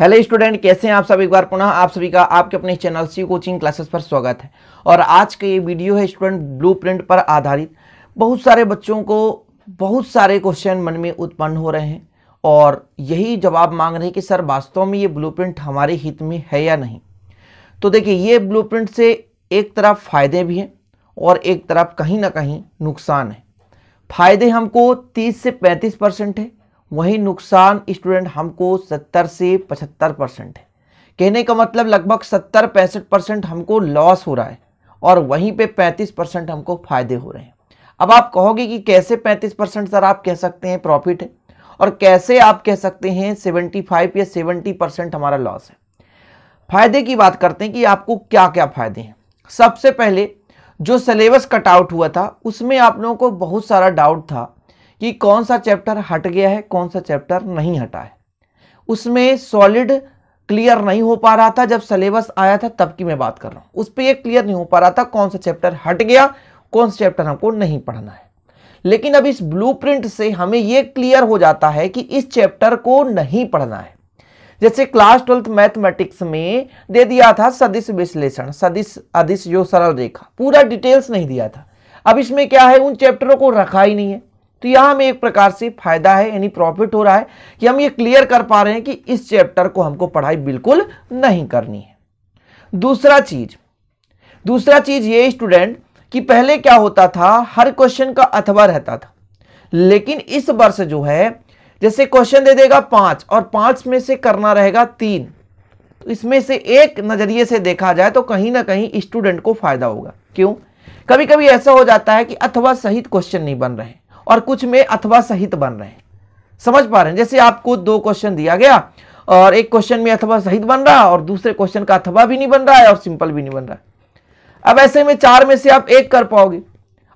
hello student कैसे हैं आप सभी एक बार पुनः आप सभी का आपके अपने चैनल सी कोचिंग क्लासेस पर स्वागत है और आज का ये वीडियो है स्टूडेंट ब्लूप्रिंट पर आधारित बहुत सारे बच्चों को बहुत सारे क्वेश्चन मन में उत्पन्न हो रहे हैं और यही जवाब मांग रहे हैं कि सर वास्तव में ये ब्लू हमारे हित में है या नहीं तो देखिए ये ब्लू से एक तरफ फ़ायदे भी हैं और एक तरफ कहीं ना कहीं नुकसान है फ़ायदे हमको तीस से पैंतीस परसेंट है वहीं नुकसान स्टूडेंट हमको 70 से 75 परसेंट है कहने का मतलब लगभग 70 पैंसठ परसेंट हमको लॉस हो रहा है और वहीं पे 35 परसेंट हमको फायदे हो रहे हैं अब आप कहोगे कि कैसे 35 परसेंट सर आप कह सकते हैं प्रॉफिट है और कैसे आप कह सकते हैं 75 या 70 परसेंट हमारा लॉस है फायदे की बात करते हैं कि आपको क्या क्या फायदे हैं सबसे पहले जो सिलेबस कट आउट हुआ था उसमें आप लोगों को बहुत सारा डाउट था कि कौन सा चैप्टर हट गया है कौन सा चैप्टर नहीं हटा है उसमें सॉलिड क्लियर नहीं हो पा रहा था जब सिलेबस आया था तब की मैं बात कर रहा हूँ उस पर यह क्लियर नहीं हो पा रहा था कौन सा चैप्टर हट गया कौन सा चैप्टर हमको नहीं पढ़ना है लेकिन अब इस ब्लूप्रिंट से हमें यह क्लियर हो जाता है कि इस चैप्टर को नहीं पढ़ना है जैसे क्लास ट्वेल्थ मैथमेटिक्स में दे दिया था सदिश विश्लेषण सदिश अदिश जो सरल रेखा पूरा डिटेल्स नहीं दिया था अब इसमें क्या है उन चैप्टरों को रखा ही नहीं है तो यहां हमें एक प्रकार से फायदा है यानी प्रॉफिट हो रहा है कि हम ये क्लियर कर पा रहे हैं कि इस चैप्टर को हमको पढ़ाई बिल्कुल नहीं करनी है दूसरा चीज दूसरा चीज ये स्टूडेंट कि पहले क्या होता था हर क्वेश्चन का अथवा रहता था लेकिन इस वर्ष जो है जैसे क्वेश्चन दे देगा पांच और पांच में से करना रहेगा तीन तो इसमें से एक नजरिए से देखा जाए तो कहीं ना कहीं स्टूडेंट को फायदा होगा क्यों कभी कभी ऐसा हो जाता है कि अथवा सहित क्वेश्चन नहीं बन रहे और कुछ में अथवा सहित बन रहे हैं समझ पा रहे हैं जैसे आपको दो क्वेश्चन दिया गया और एक क्वेश्चन में अथवा सहित बन रहा और दूसरे क्वेश्चन का अथवा भी नहीं बन रहा है और सिंपल भी नहीं बन रहा है अब ऐसे में चार में से आप एक कर पाओगे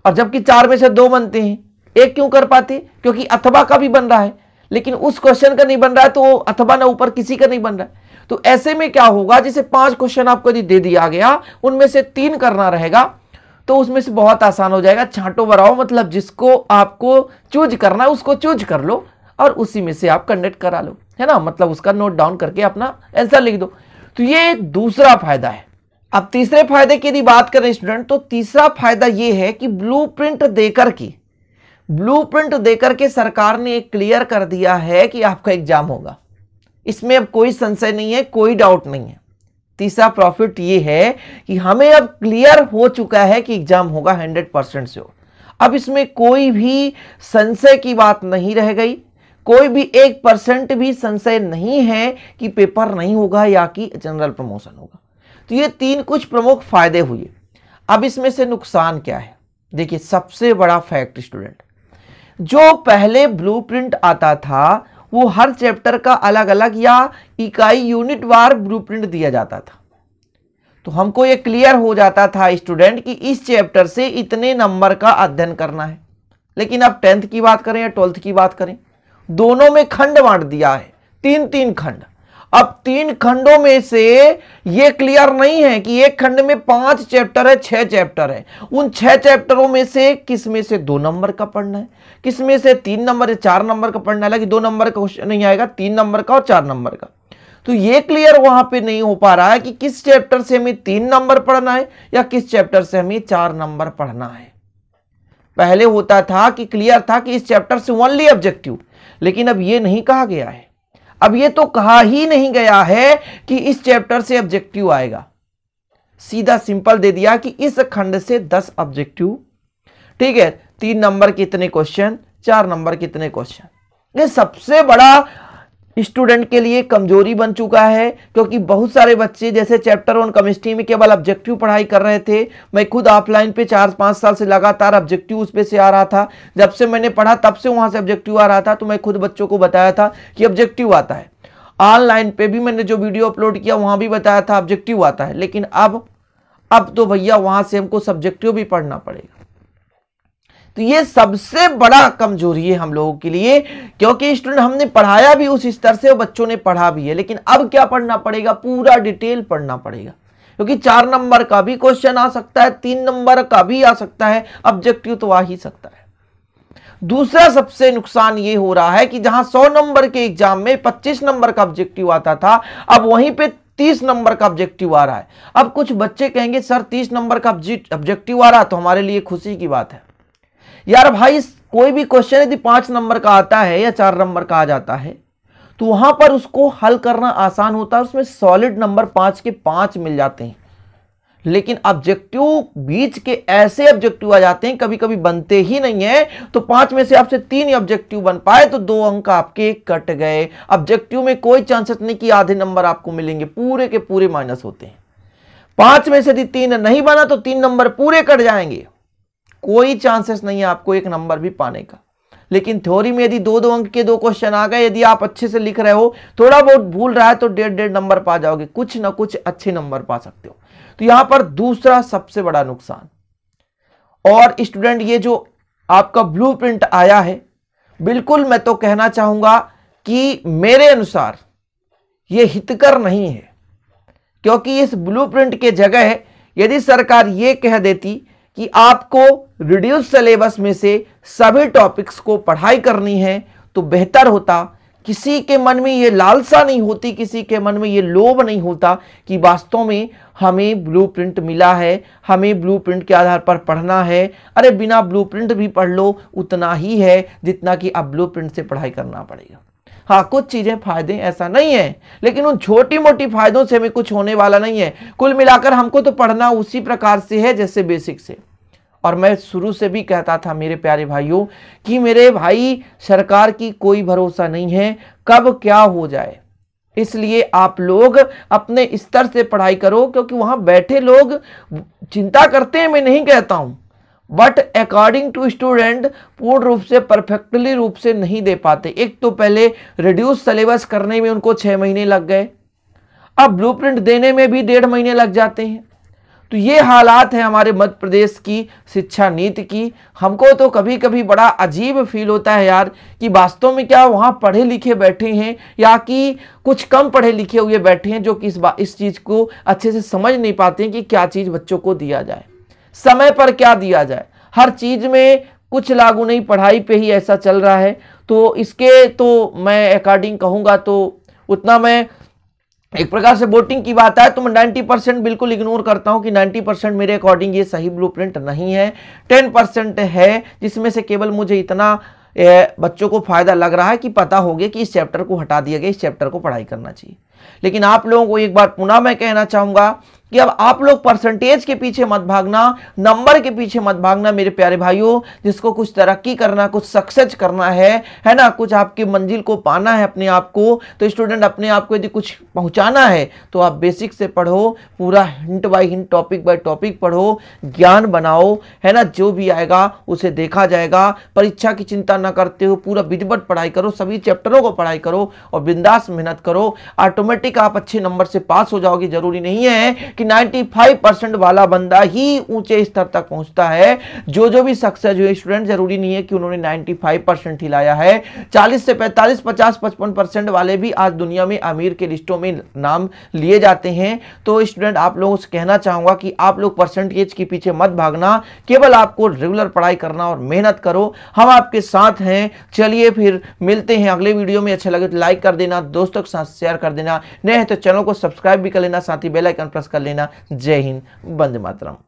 और जबकि चार में से दो बनते हैं एक क्यों कर पाते क्योंकि अथवा का भी बन रहा है लेकिन उस क्वेश्चन का नहीं बन रहा है तो अथवा ना ऊपर किसी का नहीं बन रहा है तो ऐसे में क्या होगा जैसे पांच क्वेश्चन आपको यदि दे दिया गया उनमें से तीन करना रहेगा तो उसमें से बहुत आसान हो जाएगा छांटो बराओ मतलब जिसको आपको चूज करना है उसको चूज कर लो और उसी में से आप कंडक्ट करा लो है ना मतलब उसका नोट डाउन करके अपना आंसर लिख दो तो ये दूसरा फायदा है अब तीसरे फायदे की यदि बात करें स्टूडेंट तो तीसरा फायदा ये है कि ब्लू प्रिंट देकर के ब्लू प्रिंट देकर के सरकार ने एक क्लियर कर दिया है कि आपका एग्जाम होगा इसमें अब कोई संशय नहीं है कोई डाउट नहीं है तीसरा प्रॉफिट ये है कि हमें अब क्लियर हो चुका है कि एग्जाम होगा हंड्रेड परसेंट से अब इसमें कोई भी संशय की बात नहीं रह गई कोई भी एक परसेंट भी संशय नहीं है कि पेपर नहीं होगा या कि जनरल प्रमोशन होगा तो ये तीन कुछ प्रमुख फायदे हुए अब इसमें से नुकसान क्या है देखिए सबसे बड़ा फैक्ट स्टूडेंट जो पहले ब्लूप्रिंट आता था वो हर चैप्टर का अलग अलग या इकाई यूनिट वार ब्लूप्रिंट दिया जाता था तो हमको ये क्लियर हो जाता था स्टूडेंट कि इस चैप्टर से इतने नंबर का अध्ययन करना है लेकिन अब टेंथ की बात करें या ट्वेल्थ की बात करें दोनों में खंड बांट दिया है तीन तीन खंड अब तीन खंडों में से ये क्लियर नहीं है कि एक खंड में पांच चैप्टर है छह चैप्टर है उन छह चैप्टरों में से किस में से दो नंबर का पढ़ना है किस में से तीन नंबर या चार नंबर का पढ़ना है दो नंबर का क्वेश्चन नहीं आएगा तीन नंबर का और चार नंबर का तो ये क्लियर वहां पे नहीं हो पा रहा है कि किस चैप्टर से हमें तीन नंबर पढ़ना है या किस चैप्टर से हमें चार नंबर पढ़ना है पहले होता था कि क्लियर था कि इस चैप्टर से ओनली ऑब्जेक्टिव लेकिन अब ये नहीं कहा गया है अब ये तो कहा ही नहीं गया है कि इस चैप्टर से ऑब्जेक्टिव आएगा सीधा सिंपल दे दिया कि इस खंड से दस ऑब्जेक्टिव ठीक है तीन नंबर कितने क्वेश्चन चार नंबर कितने क्वेश्चन ये सबसे बड़ा स्टूडेंट के लिए कमजोरी बन चुका है क्योंकि बहुत सारे बच्चे जैसे चैप्टर वन केमिस्ट्री में केवल ऑब्जेक्टिव पढ़ाई कर रहे थे मैं खुद ऑफलाइन पे चार पाँच साल से लगातार ऑब्जेक्टिव उस पर से आ रहा था जब से मैंने पढ़ा तब से वहाँ से ऑब्जेक्टिव आ रहा था तो मैं खुद बच्चों को बताया था कि ऑब्जेक्टिव आता है ऑनलाइन पे भी मैंने जो वीडियो अपलोड किया वहाँ भी बताया था ऑब्जेक्टिव आता है लेकिन अब अब तो भैया वहाँ से हमको सब्जेक्टिव भी पढ़ना पड़ेगा तो ये सबसे बड़ा कमजोरी है हम लोगों के लिए क्योंकि स्टूडेंट हमने पढ़ाया भी उस स्तर से और बच्चों ने पढ़ा भी है लेकिन अब क्या पढ़ना पड़ेगा पूरा डिटेल पढ़ना पड़ेगा क्योंकि चार नंबर का भी क्वेश्चन आ सकता है तीन नंबर का भी आ सकता है ऑब्जेक्टिव तो आ ही सकता है दूसरा सबसे नुकसान ये हो रहा है कि जहां 100 नंबर के एग्जाम में 25 नंबर का ऑब्जेक्टिव आता था अब वहीं पे 30 नंबर का ऑब्जेक्टिव आ रहा है अब कुछ बच्चे कहेंगे सर 30 नंबर का ऑब्जेक्टिव आ रहा तो हमारे लिए खुशी की बात है यार भाई कोई भी क्वेश्चन यदि पांच नंबर का आता है या चार नंबर का आ जाता है तो वहां पर उसको हल करना आसान होता है उसमें सॉलिड नंबर पांच के पांच मिल जाते हैं लेकिन ऑब्जेक्टिव बीच के ऐसे ऑब्जेक्टिव आ जाते हैं कभी कभी बनते ही नहीं है तो पांच में से आपसे तीन ही ऑब्जेक्टिव बन पाए तो दो अंक आपके कट गए ऑब्जेक्टिव में कोई चांसेस नहीं कि आधे नंबर आपको मिलेंगे पूरे के पूरे माइनस होते हैं पांच में से यदि तीन नहीं बना तो तीन नंबर पूरे कट जाएंगे कोई चांसेस नहीं है आपको एक नंबर भी पाने का लेकिन थ्योरी में यदि दो दो अंक के दो क्वेश्चन आ गए यदि आप अच्छे से लिख रहे हो थोड़ा बहुत भूल रहा है तो डेढ़ डेढ़ नंबर पा जाओगे कुछ ना कुछ अच्छे नंबर पा सकते हो तो यहां पर दूसरा सबसे बड़ा नुकसान और स्टूडेंट ये जो आपका ब्लू आया है बिल्कुल मैं तो कहना चाहूंगा कि मेरे अनुसार ये हितकर नहीं है क्योंकि इस ब्लूप्रिंट के जगह यदि सरकार ये कह देती कि आपको रिड्यूस सिलेबस में से सभी टॉपिक्स को पढ़ाई करनी है तो बेहतर होता किसी के मन में ये लालसा नहीं होती किसी के मन में ये लोभ नहीं होता कि वास्तव में हमें ब्लूप्रिंट मिला है हमें ब्लूप्रिंट के आधार पर पढ़ना है अरे बिना ब्लूप्रिंट भी पढ़ लो उतना ही है जितना कि अब ब्लूप्रिंट से पढ़ाई करना पड़ेगा हाँ कुछ चीज़ें फायदे ऐसा नहीं है लेकिन उन छोटी मोटी फायदों से भी कुछ होने वाला नहीं है कुल मिलाकर हमको तो पढ़ना उसी प्रकार से है जैसे बेसिक से और मैं शुरू से भी कहता था मेरे प्यारे भाइयों कि मेरे भाई सरकार की कोई भरोसा नहीं है कब क्या हो जाए इसलिए आप लोग अपने स्तर से पढ़ाई करो क्योंकि वहाँ बैठे लोग चिंता करते हैं मैं नहीं कहता हूँ बट अकॉर्डिंग टू स्टूडेंट पूर्ण रूप से परफेक्टली रूप से नहीं दे पाते एक तो पहले रिड्यूस सिलेबस करने में उनको छः महीने लग गए अब ब्लूप्रिंट देने में भी डेढ़ महीने लग जाते हैं तो ये हालात है हमारे मध्य प्रदेश की शिक्षा नीति की हमको तो कभी कभी बड़ा अजीब फील होता है यार कि वास्तव में क्या वहाँ पढ़े लिखे बैठे हैं या कि कुछ कम पढ़े लिखे हुए बैठे हैं जो कि इस इस चीज़ को अच्छे से समझ नहीं पाते हैं कि क्या चीज़ बच्चों को दिया जाए समय पर क्या दिया जाए हर चीज़ में कुछ लागू नहीं पढ़ाई पे ही ऐसा चल रहा है तो इसके तो मैं अकॉर्डिंग कहूँगा तो उतना मैं एक प्रकार से वोटिंग की बात आए तो मैं नाइन्टी परसेंट बिल्कुल इग्नोर करता हूं कि नाइन्टी परसेंट मेरे अकॉर्डिंग ये सही ब्लूप्रिंट नहीं है टेन परसेंट है जिसमें से केवल मुझे इतना बच्चों को फ़ायदा लग रहा है कि पता हो गया कि इस चैप्टर को हटा दिया गया इस चैप्टर को पढ़ाई करना चाहिए लेकिन आप लोगों को एक बार पुनः मैं कहना चाहूँगा कि अब आप लोग परसेंटेज के पीछे मत भागना नंबर के पीछे मत भागना मेरे प्यारे भाइयों जिसको कुछ तरक्की करना कुछ सक्सेस करना है है ना कुछ आपकी मंजिल को पाना है अपने आप को तो स्टूडेंट अपने आप को यदि कुछ पहुंचाना है तो आप बेसिक से पढ़ो पूरा hint by hint topic by topic पढ़ो ज्ञान बनाओ है ना जो भी आएगा उसे देखा जाएगा परीक्षा की चिंता ना करते हो पूरा विधिवत पढ़ाई करो सभी चैप्टरों को पढ़ाई करो और बिंदास मेहनत करो ऑटोमेटिक आप अच्छे नंबर से पास हो जाओगे जरूरी नहीं है कि कि 95 परसेंट वाला बंदा ही ऊंचे स्तर तक पहुंचता है जो जो भी सक्सेस हुए स्टूडेंट जरूरी नहीं है कि उन्होंने 95 परसेंट ही लाया है 40 से 45 50 55 परसेंट वाले भी आज दुनिया में अमीर के लिस्टों में नाम लिए जाते हैं तो स्टूडेंट आप लोगों से कहना चाहूंगा कि आप लोग परसेंटेज के पीछे मत भागना केवल आपको रेगुलर पढ़ाई करना और मेहनत करो हम आपके साथ हैं चलिए फिर मिलते हैं अगले वीडियो में अच्छा लगे तो लाइक कर देना दोस्तों के साथ शेयर कर देना नए हैं तो चैनल को सब्सक्राइब भी कर लेना साथ ही बेलाइकन प्रेस कर लेना जय हिंद बंद मातरम